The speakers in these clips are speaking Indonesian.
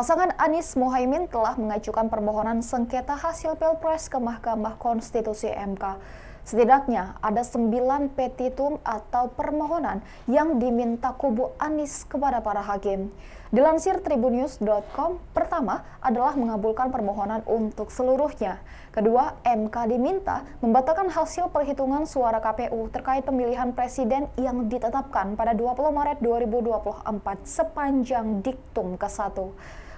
Pasangan Anies Mohaimin telah mengajukan permohonan sengketa hasil Pilpres ke Mahkamah Konstitusi MK. Setidaknya ada sembilan petitum atau permohonan yang diminta kubu Anies kepada para hakim. Dilansir tribunnews.com, pertama adalah mengabulkan permohonan untuk seluruhnya. Kedua, MK diminta membatalkan hasil perhitungan suara KPU terkait pemilihan presiden yang ditetapkan pada 20 Maret 2024 sepanjang diktum ke-1.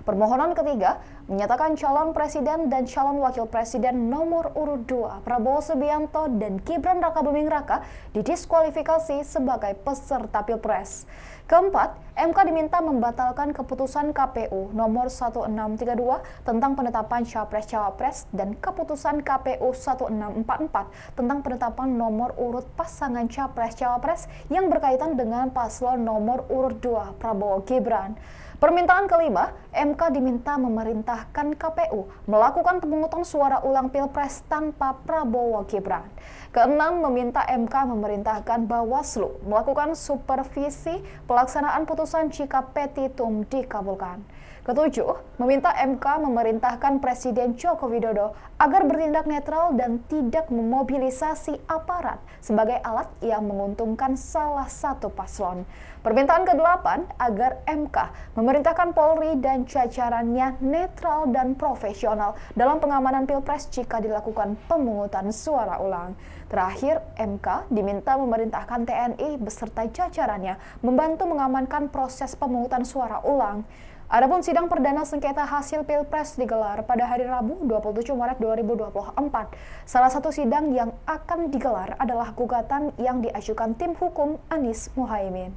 Permohonan ketiga menyatakan calon presiden dan calon wakil presiden nomor urut dua Prabowo Subianto dan Gibran Raka Buming Raka didiskualifikasi sebagai peserta Pilpres. Keempat, MK diminta membatalkan keputusan KPU nomor 1632 tentang penetapan capres-cawapres dan keputusan KPU 1644 tentang penetapan nomor urut pasangan capres-cawapres yang berkaitan dengan paslon nomor urut 2 Prabowo Gibran. Permintaan kelima, MK diminta memerintahkan KPU melakukan pemungutan suara ulang Pilpres tanpa Prabowo Gibran. Keenam, meminta MK memerintahkan Bawaslu melakukan supervisi pelaksanaan putusan jika petitum dikabulkan. Ketujuh, meminta MK memerintahkan Presiden Joko Widodo agar bertindak netral dan tidak memobilisasi aparat sebagai alat yang menguntungkan salah satu paslon. Permintaan kedelapan, agar MK memerintahkan memerintahkan Polri dan jajarannya netral dan profesional dalam pengamanan Pilpres jika dilakukan pemungutan suara ulang. Terakhir, MK diminta memerintahkan TNI beserta jajarannya membantu mengamankan proses pemungutan suara ulang. Adapun sidang perdana sengketa hasil Pilpres digelar pada hari Rabu 27 Maret 2024. Salah satu sidang yang akan digelar adalah gugatan yang diajukan tim hukum Anies Muhaimin.